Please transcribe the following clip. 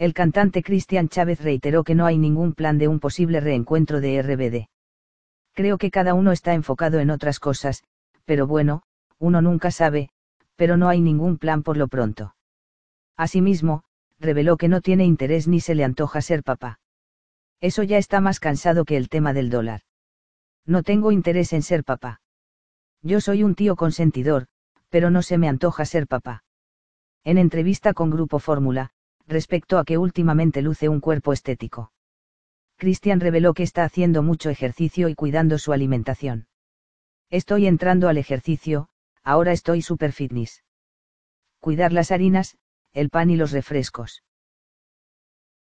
el cantante Cristian Chávez reiteró que no hay ningún plan de un posible reencuentro de RBD. Creo que cada uno está enfocado en otras cosas, pero bueno, uno nunca sabe, pero no hay ningún plan por lo pronto. Asimismo, reveló que no tiene interés ni se le antoja ser papá. Eso ya está más cansado que el tema del dólar. No tengo interés en ser papá. Yo soy un tío consentidor, pero no se me antoja ser papá. En entrevista con Grupo Fórmula, respecto a que últimamente luce un cuerpo estético. Christian reveló que está haciendo mucho ejercicio y cuidando su alimentación. Estoy entrando al ejercicio, ahora estoy super fitness. Cuidar las harinas, el pan y los refrescos.